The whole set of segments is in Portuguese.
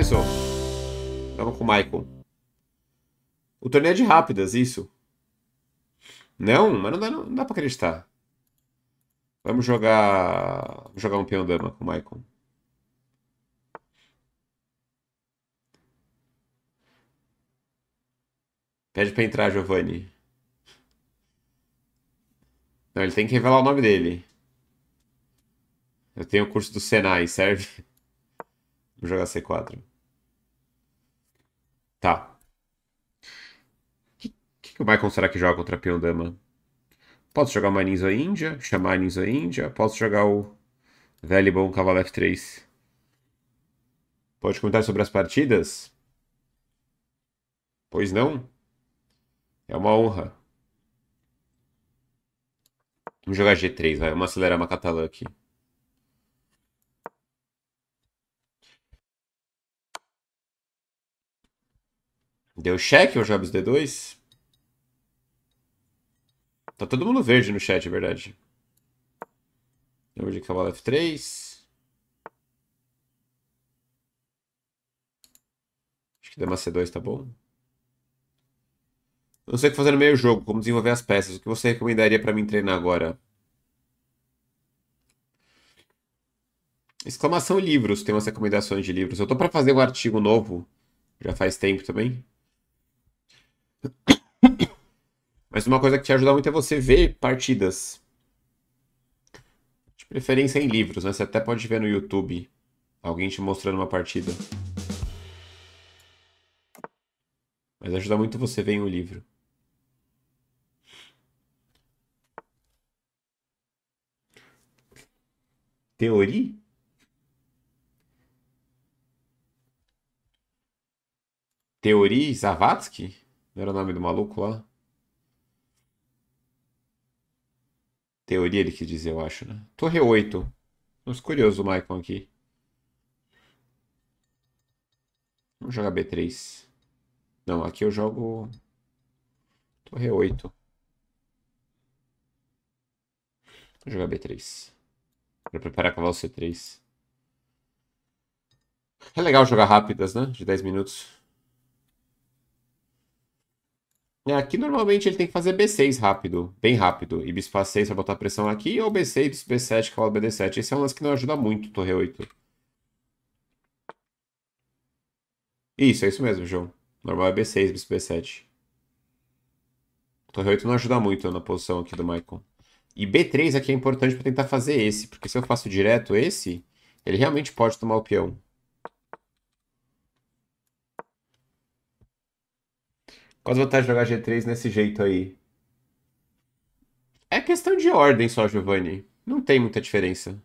começou. Tava com o Michael. O torneio é de rápidas, isso. Não, mas não dá, não, dá pra acreditar. Vamos jogar. Vamos jogar um peão dama com o Michael. Pede pra entrar, Giovanni. Não, ele tem que revelar o nome dele. Eu tenho o curso do Senai, serve? Vou jogar C4. Tá. O que, que, o Michael será que joga contra peão dama? Posso jogar o Ninja Índia, chamar Manins Ninja Índia, posso jogar o velho bom cavalo F3. Pode comentar sobre as partidas? Pois não? É uma honra. Vamos jogar G3, vai. Vamos acelerar uma catalã aqui. Deu cheque o Jobs D2? Tá todo mundo verde no chat, é verdade. Jogo de cavalo F3. Acho que dama C2 tá bom. Eu não sei o que fazer no meio jogo, como desenvolver as peças. O que você recomendaria para mim treinar agora? Exclamação livros, tem umas recomendações de livros. Eu tô para fazer um artigo novo, já faz tempo também. Mas uma coisa que te ajuda muito é você ver partidas. De preferência em livros, né? Você até pode ver no YouTube alguém te mostrando uma partida. Mas ajuda muito você ver em um livro. Teoria? Teoria Zavatsky? Não era o nome do maluco lá? Teoria ele quis dizer, eu acho, né? Torre 8. Uns curioso o Maicon aqui. Vamos jogar B3. Não, aqui eu jogo... Torre 8. Vou jogar B3. Pra preparar cavalo C3. É legal jogar rápidas, né? De 10 minutos. É, aqui normalmente ele tem que fazer B6 rápido, bem rápido. E bispa 6 vai botar pressão aqui, ou B6, bispa B7, cavalo BD7. Esse é um lance que não ajuda muito, torre 8. Isso, é isso mesmo, João. Normal é B6, bispa B7. Torre 8 não ajuda muito na posição aqui do Michael. E B3 aqui é importante para tentar fazer esse, porque se eu faço direto esse, ele realmente pode tomar o peão. Qual a vantagem de jogar G3 nesse jeito aí? É questão de ordem só, Giovanni. Não tem muita diferença.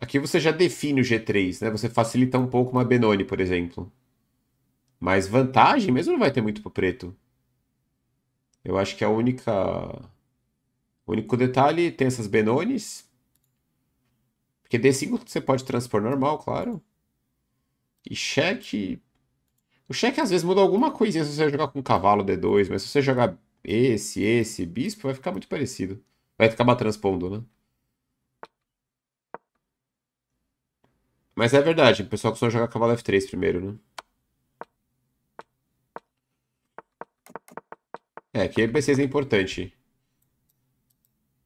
Aqui você já define o G3, né? Você facilita um pouco uma Benoni, por exemplo. Mas vantagem mesmo não vai ter muito pro preto. Eu acho que a única... O único detalhe tem essas Benones. Porque D5 você pode transpor normal, claro. E cheque. O cheque às vezes muda alguma coisinha se você jogar com cavalo D2, mas se você jogar esse, esse, bispo, vai ficar muito parecido. Vai acabar transpondo, né? Mas é verdade, o pessoal costuma jogar cavalo F3 primeiro, né? É, aqui é 6 é importante.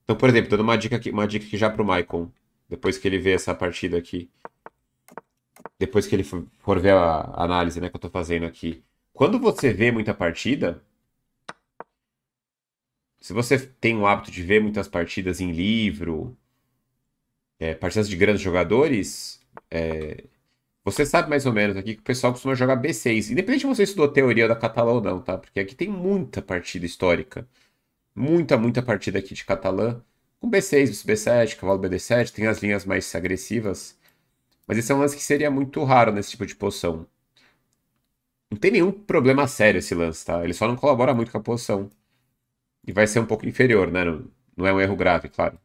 Então, por exemplo, dando uma dica aqui, uma dica aqui já pro Maicon, depois que ele vê essa partida aqui depois que ele for ver a análise né, que eu estou fazendo aqui, quando você vê muita partida, se você tem o hábito de ver muitas partidas em livro, é, partidas de grandes jogadores, é, você sabe mais ou menos aqui que o pessoal costuma jogar B6. Independente de você estudou teoria da Catalã ou não, tá? Porque aqui tem muita partida histórica. Muita, muita partida aqui de Catalã. Com B6, B7, cavalo BD7, tem as linhas mais agressivas. Mas esse é um lance que seria muito raro nesse tipo de poção. Não tem nenhum problema sério esse lance, tá? Ele só não colabora muito com a poção. E vai ser um pouco inferior, né? Não, não é um erro grave, claro.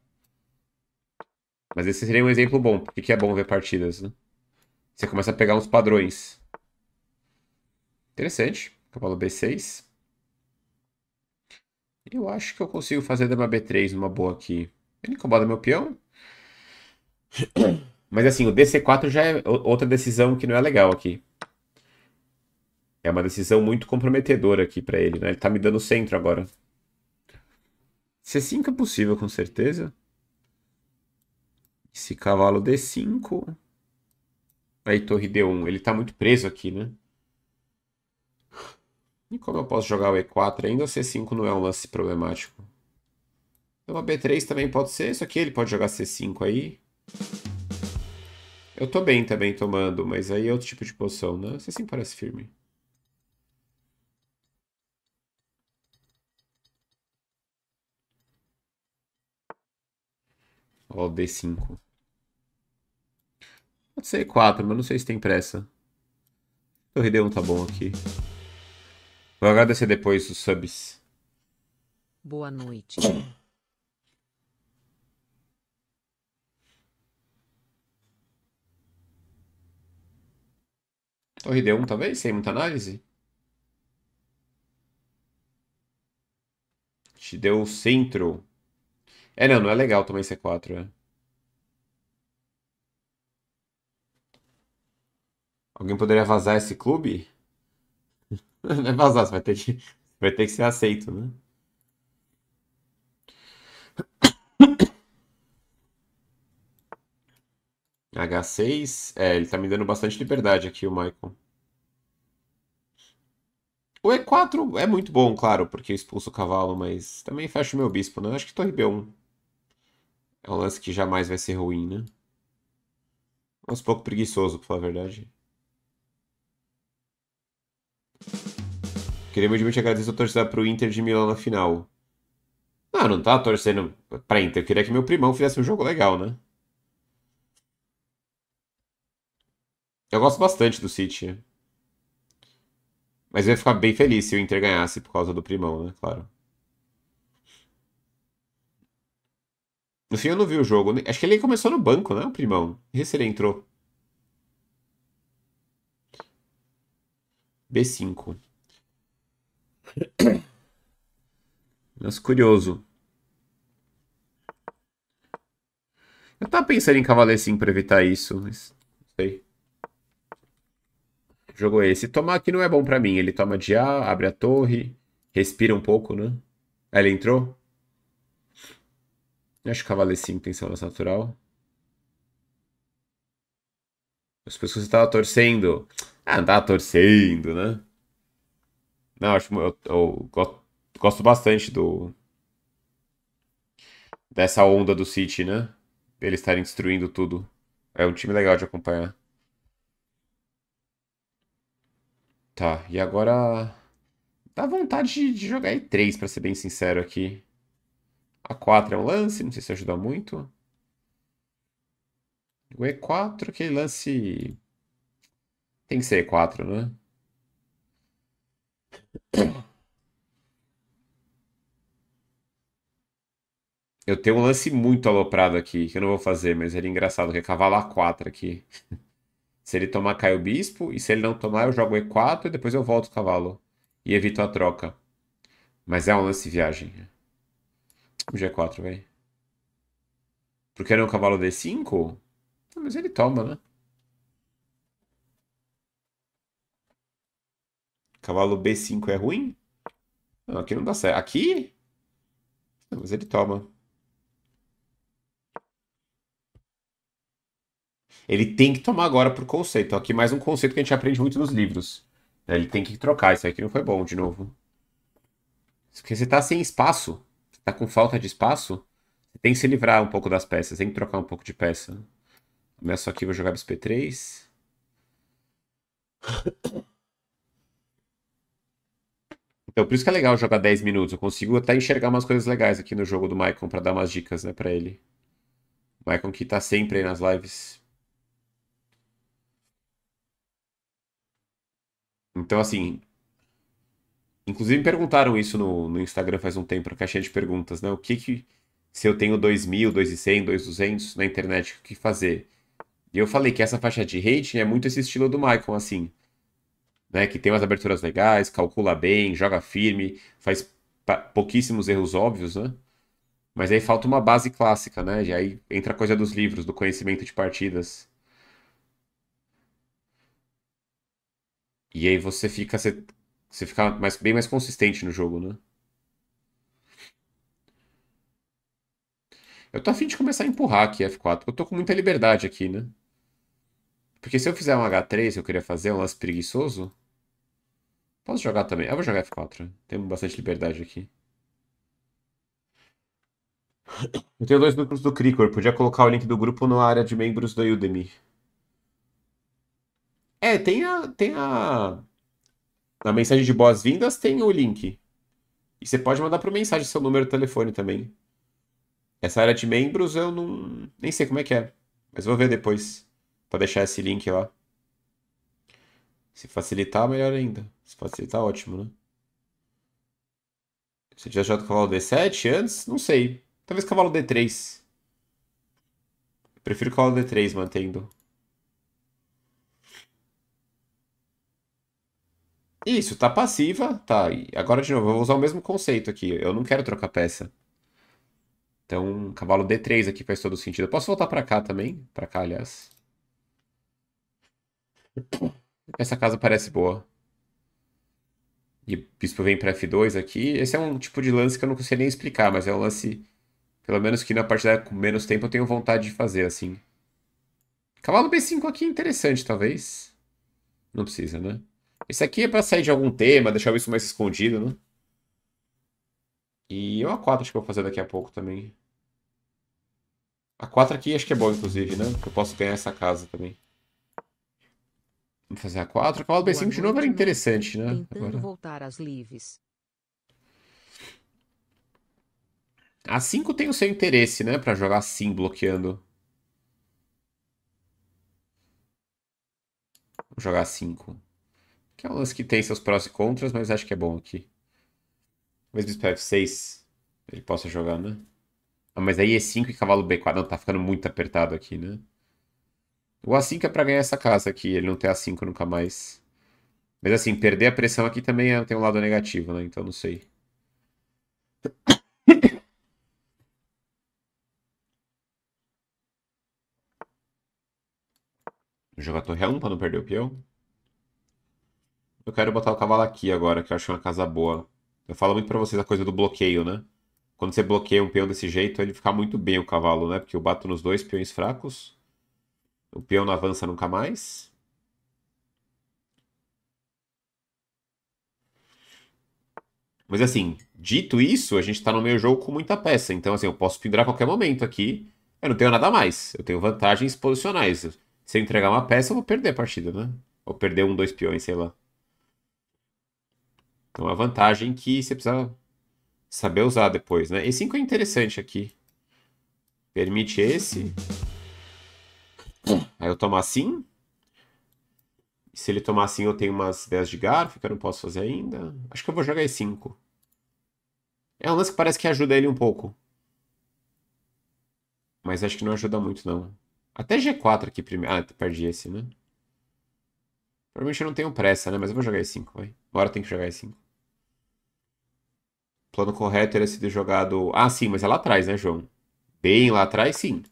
Mas esse seria um exemplo bom, porque é bom ver partidas, né? Você começa a pegar uns padrões. Interessante. Cavalo B6. Eu acho que eu consigo fazer dama B3 numa boa aqui. Ele incomoda meu peão? Mas assim, o DC4 já é outra decisão que não é legal aqui. É uma decisão muito comprometedora aqui pra ele, né? Ele tá me dando centro agora. C5 é possível, com certeza. Esse cavalo D5. Aí torre D1. Ele tá muito preso aqui, né? E como eu posso jogar o E4? Ainda o C5 não é um lance problemático. Então a B3 também pode ser. Isso aqui ele pode jogar C5 aí. Eu tô bem também tomando, mas aí é outro tipo de poção, né? Você sim parece firme. Ó, D5. Pode ser E4, mas não sei se tem pressa. Torre D1 tá bom aqui. Vou agradecer depois os subs. Boa noite. Torre D1 talvez, sem muita análise. Te deu o centro. É, não, não é legal também C4, né? Alguém poderia vazar esse clube? Não é vazar, você vai ter que, vai ter que ser aceito, né? H6. É, ele tá me dando bastante liberdade aqui, o Michael. O E4 é muito bom, claro, porque eu expulso o cavalo, mas também fecho o meu bispo, né? Acho que torre B1 é um lance que jamais vai ser ruim, né? É mas um pouco preguiçoso, pra falar a verdade. Queria humildemente agradecer a torcida pro Inter de Milão na final. Não, ah, não tá torcendo pra Inter. Eu queria que meu primão fizesse um jogo legal, né? Eu gosto bastante do City. Mas eu ia ficar bem feliz se o Inter ganhasse por causa do primão, né? Claro. No fim eu não vi o jogo. Acho que ele começou no banco, né? O primão. E se ele entrou? B5. Mas curioso. Eu tava pensando em cavaleiro sim pra evitar isso, mas. Não sei jogou esse. Tomar aqui não é bom para mim. Ele toma de A, abre a torre, respira um pouco, né? Ela ele entrou. Acho que o cavaleiro 5 é tem salvação natural. As pessoas estavam torcendo. Ah, não tava torcendo, né? Não, acho eu, eu, eu gosto bastante do dessa onda do City, né? Eles estarem destruindo tudo. É um time legal de acompanhar. Tá, e agora. Dá vontade de, de jogar E3, pra ser bem sincero aqui. A4 é um lance, não sei se ajuda muito. O E4, aquele lance. Tem que ser E4, né? Eu tenho um lance muito aloprado aqui, que eu não vou fazer, mas ele é engraçado, que é cavalo A4 aqui. Se ele tomar, cai o bispo. E se ele não tomar, eu jogo E4 e depois eu volto o cavalo. E evito a troca. Mas é um lance viagem. G4, velho. Porque era é um cavalo D5? Ah, mas ele toma, né? Cavalo B5 é ruim? Não, aqui não dá certo. Aqui? Não, mas ele toma. ele tem que tomar agora por conceito. Aqui mais um conceito que a gente aprende muito nos livros. É, ele tem que trocar, isso aqui não foi bom de novo. Porque você está sem espaço, você tá com falta de espaço, você tem que se livrar um pouco das peças, tem que trocar um pouco de peça. Começo aqui, vou jogar bsp 3 Então, por isso que é legal jogar 10 minutos. Eu consigo até enxergar umas coisas legais aqui no jogo do Maicon para dar umas dicas, né, pra ele. Maicon que tá sempre aí nas lives. Então, assim. Inclusive me perguntaram isso no, no Instagram faz um tempo, na caixinha de perguntas, né? O que que. Se eu tenho 2.000, 2.100, 2.200 na internet, o que fazer? E eu falei que essa faixa de rating é muito esse estilo do Michael, assim. Né? Que tem umas aberturas legais, calcula bem, joga firme, faz pouquíssimos erros óbvios, né? Mas aí falta uma base clássica, né? E aí entra a coisa dos livros, do conhecimento de partidas. E aí você fica, você, você fica mais, bem mais consistente no jogo, né? Eu tô afim de começar a empurrar aqui F4, porque eu tô com muita liberdade aqui, né? Porque se eu fizer um H3 eu queria fazer, um lance preguiçoso, posso jogar também. Eu vou jogar F4, tenho bastante liberdade aqui. Eu tenho dois grupos do Cricor, podia colocar o link do grupo na área de membros do Udemy. É, tem a. Tem a... Na mensagem de boas-vindas tem o link. E você pode mandar para mensagem seu número de telefone também. Essa área de membros eu não. nem sei como é que é. Mas vou ver depois. Pra deixar esse link lá. Se facilitar, melhor ainda. Se facilitar, ótimo, né? você tinha jogado cavalo D7 antes, não sei. Talvez cavalo D3. prefiro cavalo D3 mantendo. Isso, tá passiva, tá. Agora, de novo, eu vou usar o mesmo conceito aqui. Eu não quero trocar peça. Então, cavalo D3 aqui faz todo sentido. Eu posso voltar pra cá também? Pra cá, aliás. Essa casa parece boa. E bispo vem pra F2 aqui. Esse é um tipo de lance que eu não consigo nem explicar, mas é um lance... Pelo menos que na partida com menos tempo eu tenho vontade de fazer, assim. Cavalo B5 aqui é interessante, talvez. Não precisa, né? Esse aqui é pra sair de algum tema, deixar isso mais escondido, né? E o A4 acho que eu vou fazer daqui a pouco também. A4 aqui acho que é boa, inclusive, né? Que eu posso ganhar essa casa também. Vamos fazer A4. A Cavalo B5 de novo era interessante, né? Agora... voltar às lives. A5 assim tem o seu interesse, né? Pra jogar assim, bloqueando. Vou jogar A5. Que é um lance que tem seus prós e contras, mas acho que é bom aqui. Talvez bispo F6 ele possa jogar, né? Ah, mas aí E5 é e cavalo B4. Não, tá ficando muito apertado aqui, né? O A5 é pra ganhar essa casa aqui. Ele não tem A5 nunca mais. Mas assim, perder a pressão aqui também é, tem um lado negativo, né? Então não sei. Jogar torre A1 pra não perder o peão. Eu quero botar o cavalo aqui agora, que eu acho uma casa boa. Eu falo muito pra vocês a coisa do bloqueio, né? Quando você bloqueia um peão desse jeito, ele fica muito bem o cavalo, né? Porque eu bato nos dois peões fracos. O peão não avança nunca mais. Mas assim, dito isso, a gente tá no meio jogo com muita peça. Então, assim, eu posso pendurar a qualquer momento aqui. Eu não tenho nada mais. Eu tenho vantagens posicionais. Se eu entregar uma peça, eu vou perder a partida, né? Ou perder um, dois peões, sei lá. Então uma vantagem que você precisa saber usar depois, né? E5 é interessante aqui. Permite esse. Aí eu tomo assim. E se ele tomar assim, eu tenho umas 10 de garfo que eu não posso fazer ainda. Acho que eu vou jogar E5. É um lance que parece que ajuda ele um pouco. Mas acho que não ajuda muito, não. Até G4 aqui primeiro. Ah, perdi esse, né? Provavelmente eu não tenho pressa, né? Mas eu vou jogar E5, vai. Agora tem que jogar E5 plano correto teria sido jogado. Ah, sim, mas é lá atrás, né, João? Bem lá atrás, sim.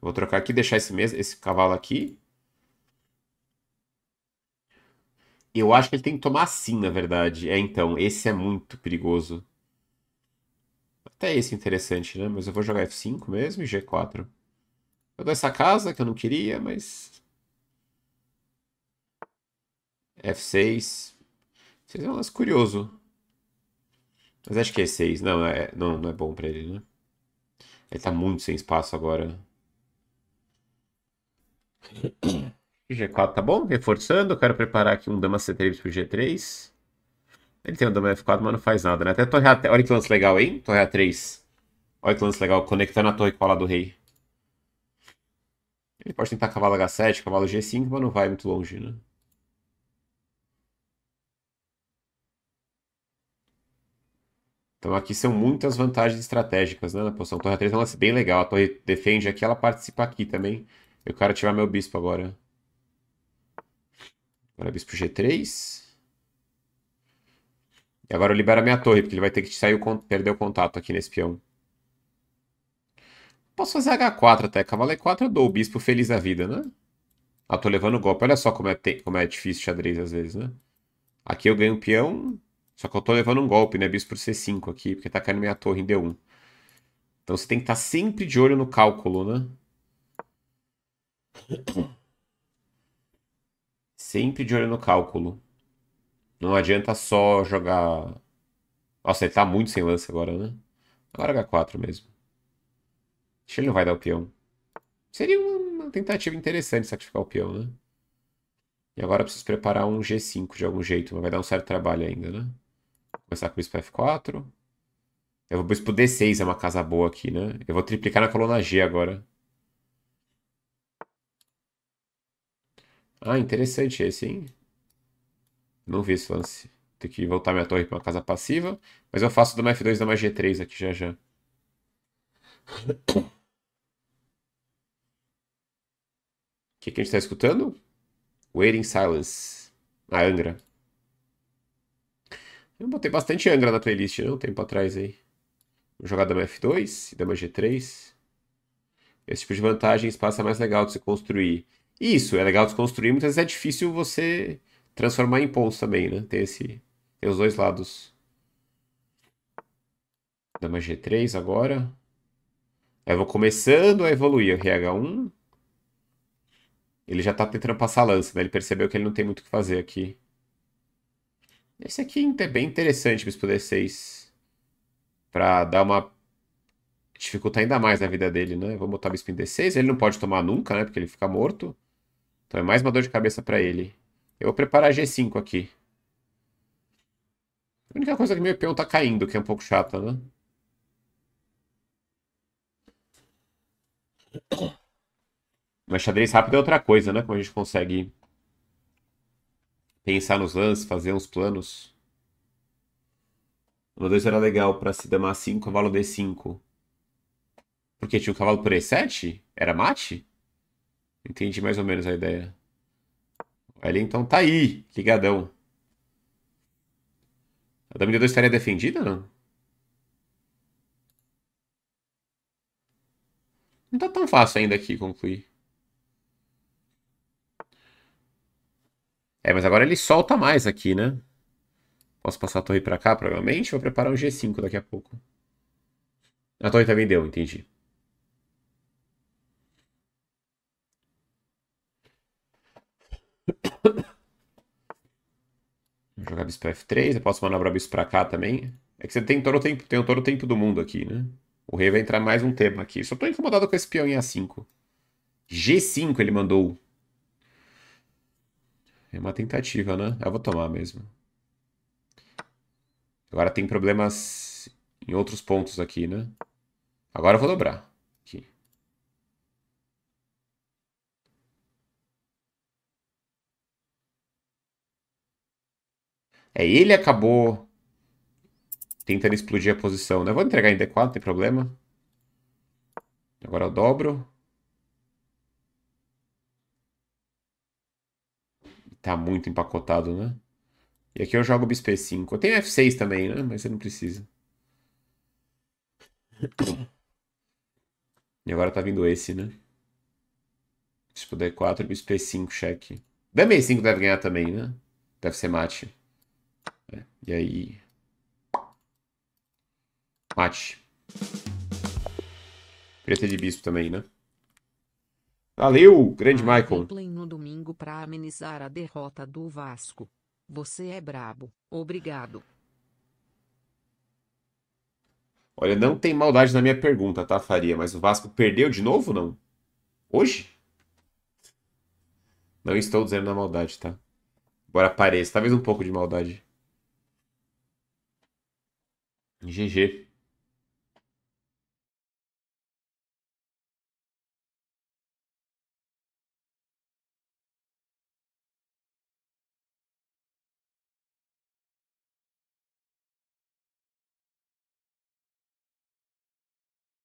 Vou trocar aqui, deixar esse, mesmo, esse cavalo aqui. Eu acho que ele tem que tomar sim, na verdade. É, então, esse é muito perigoso. Até esse é interessante, né? Mas eu vou jogar F5 mesmo e G4. Eu dou essa casa que eu não queria, mas... F6. F6 é um lance curioso. Mas acho que é 6. Não, é, não, não é bom pra ele, né? Ele tá muito sem espaço agora. Né? G4 tá bom, reforçando. Eu quero preparar aqui um dama C3 pro G3. Ele tem um dama F4, mas não faz nada, né? Até torre A3. Olha que lance legal, hein? Torre A3. Olha que lance legal, conectando a torre com a lá do rei. Ele pode tentar cavalo H7, cavalo G5, mas não vai muito longe, né? Então aqui são muitas vantagens estratégicas, né? Na posição torre 3 é um lance bem legal. A torre defende aqui, ela participa aqui também. Eu quero tirar meu bispo agora. Agora é bispo G3. E agora eu libero a minha torre, porque ele vai ter que sair o, perder o contato aqui nesse peão. Posso fazer H4 até. Cavalo E4 eu dou o bispo feliz da vida, né? Ah, tô levando o golpe. Olha só como é, como é difícil xadrez às vezes, né? Aqui eu ganho o peão. Só que eu tô levando um golpe, né? Bispo C5 aqui, porque tá caindo minha torre em D1. Então você tem que estar tá sempre de olho no cálculo, né? Sempre de olho no cálculo. Não adianta só jogar... Nossa, ele tá muito sem lance agora, né? Agora é H4 mesmo. Acho que ele não vai dar o peão. Seria uma tentativa interessante sacrificar o peão, né? E agora eu preciso preparar um G5 de algum jeito, mas vai dar um certo trabalho ainda, né? começar com o para F4. Eu vou pôr isso D6, é uma casa boa aqui, né? Eu vou triplicar na coluna G agora. Ah, interessante esse, hein? Não vi esse lance. Tem que voltar minha torre para uma casa passiva. Mas eu faço do F2 da uma G3 aqui já já. O que, que a gente está escutando? Waiting Silence. A ah, Angra. Eu botei bastante Angra na playlist, né? Um tempo atrás aí. Vou jogar dama F2 e dama G3. Esse tipo de vantagem, espaço é mais legal de se construir. Isso, é legal de se construir, muitas vezes é difícil você transformar em pontos também, né? Tem, esse, tem os dois lados. Dama G3 agora. Aí eu vou começando a evoluir. RH1. Ele já tá tentando passar lança, né? Ele percebeu que ele não tem muito o que fazer aqui. Esse aqui é bem interessante Bispo D6. Pra dar uma. dificultar ainda mais na vida dele, né? Vou botar Bispo em D6. Ele não pode tomar nunca, né? Porque ele fica morto. Então é mais uma dor de cabeça para ele. Eu vou preparar G5 aqui. A única coisa que meu peão tá caindo, que é um pouco chata, né? Mas xadrez rápido é outra coisa, né? Como a gente consegue pensar nos lances, fazer uns planos. Uma 2 era legal pra se damar 5, cavalo D5. Porque tinha um cavalo por E7? Era mate? Entendi mais ou menos a ideia. Ele então tá aí, ligadão. A dama D2 estaria defendida não? Não tá tão fácil ainda aqui concluir. É, mas agora ele solta mais aqui, né? Posso passar a torre pra cá, provavelmente. Vou preparar um G5 daqui a pouco. A torre também deu, entendi. Vou jogar bispo F3. Eu posso manobrar bispo pra cá também. É que você tem todo o tempo, tem todo o tempo do mundo aqui, né? O rei vai entrar mais um tema aqui. Só tô incomodado com esse peão em A5. G5 ele mandou é uma tentativa, né? Eu vou tomar mesmo. Agora tem problemas em outros pontos aqui, né? Agora eu vou dobrar. Aqui. É, ele acabou tentando explodir a posição, né? Vou entregar em D4, não tem problema. Agora eu dobro. Tá muito empacotado, né? E aqui eu jogo bispo e5. Eu tenho f6 também, né? Mas você não precisa. E agora tá vindo esse, né? Bispo d4, bispo e5, cheque. Dama e5 deve ganhar também, né? Deve ser mate. É. E aí... Mate. Preta de bispo também, né? Valeu, grande Michael. Michael. no domingo para amenizar a derrota do Vasco. Você é brabo. Obrigado. Olha, não tem maldade na minha pergunta, tá, Faria? Mas o Vasco perdeu de novo, não? Hoje? Não estou dizendo na maldade, tá? Agora apareça. talvez um pouco de maldade. GG.